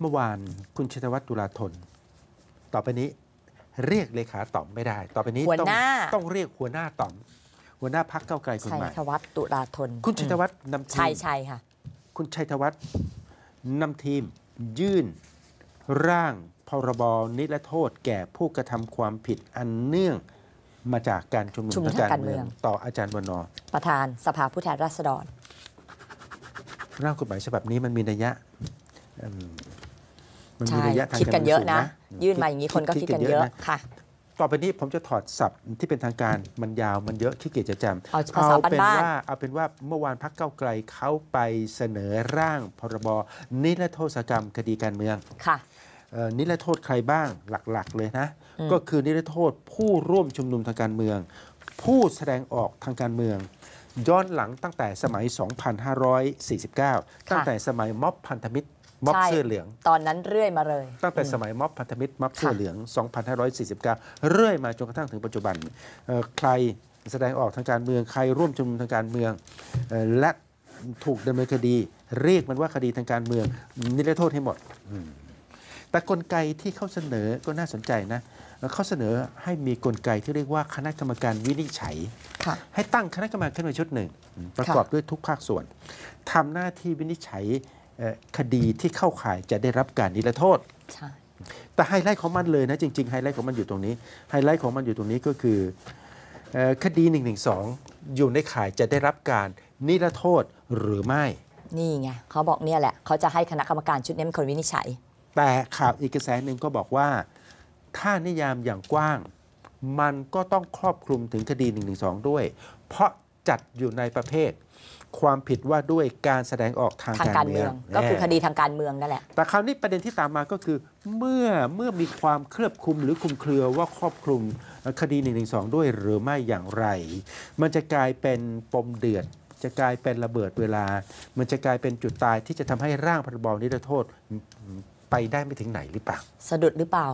เมื่อวานคุณชิยวัตรตุลาธน ต่อไปนี้ เรียกเลขาต่อมไม่ได้ ต่อไปนี้ ต้องต้องเรียกหัวหน้าต่อม หัวหน้าพักเก้าไกลคนใหม่ชัยวัฒน์ตุลาธน คุณ ชัยวัฒน์นำทีมชัยค่ะ คุณ ชัยวัฒน์นำทีม ยื่น ร่างพรบนิรโทษแก่ผู้กระทำความผิดอันเนื่องมาจากการชุมนุมทางการเมืองต่ออาจารย์วนอ ประธานสภาผู้แทนราษฎร ร่างกฎหมายฉบับนี้มันมีนัยยะมันมีระยะทางกันเยอะนะ ยื่นมาอย่างนี้คนก็คิดกันเยอะค่ะ ต่อไปนี้ผมจะถอดศัพท์ที่เป็นทางการมันยาวมันเยอะขี้เกียจจะจำเอาเป็นว่าเอาเป็นว่าเมื่อวานพักเก้าไกลเขาไปเสนอร่างพรบนิรโทษกรรมคดีการเมืองค่ะนิรโทษใครบ้างหลักๆเลยนะก็คือนิรโทษผู้ร่วมชุมนุมทางการเมือง ผู้แสดงออกทางการเมืองย้อนหลังตั้งแต่สมัย 2549 ตั้งแต่สมัยม็อบพันธมิตร ม็อบเสื้อเหลือง ตอนนั้นเรื่อยมาเลย ตั้งแต่สมัยม็อบพันธมิตรม็อบเสื้อเหลือง 2549 เรื่อยมาจนกระทั่งถึงปัจจุบัน ใครแสดงออกทางการเมืองใครร่วมชุมนุมทางการเมืองและถูกดำเนินคดีเรียกมันว่าคดีทางการเมือง นิรโทษให้หมด แต่กลไกที่เขาเสนอก็น่าสนใจนะเขาเสนอให้มีกลไกที่เรียกว่าคณะกรรมการวินิจฉัยให้ตั้งคณะกรรมการขึ้นมาชุดหนึ่ง ประกอบด้วยทุกภาคส่วน ทำหน้าที่วินิจฉัยคดีที่เข้าข่ายจะได้รับการนิรโทษแต่ไฮไลท์ของมันเลยนะ จริงๆ ไฮไลท์ของมันอยู่ตรงนี้ ไฮไลท์ของมันอยู่ตรงนี้ก็คือคดี1นึอยู่ในข่ายจะได้รับการนิรโทษหรือไม่ นี่ไงเขาบอกเนี่ยแหละเขาจะให้คณะกรรมการชุดนี้เป็นคนวินิจฉัย แต่ข่าวอีกกระแสหนึ่งก็บอกว่าถ้านิยามอย่างกว้าง มันก็ต้องครอบคลุมถึงคดี1นึด้วย เพราะจัดอยู่ในประเภทความผิดว่าด้วยการแสดงออกทางางการเมือง ก็คือคดีทางการเมืองนั่นแหละแต่คราวนี้ประเด็นที่ตามมาก็คือ เมื่อเมื่อมีความเครือบคลุมหรือคุมเครือว่าครอบคลุมคดี1นึด้วยหรือไม่อย่างไร มันจะกลายเป็นปมเดือดจะกลายเป็นระเบิดเวลา มันจะกลายเป็นจุดตายที่จะทำให้ร่างพรบนิรโทษไปได้ไม่ถึงไหนหรือเปล่าสะดุดหรือเปล่า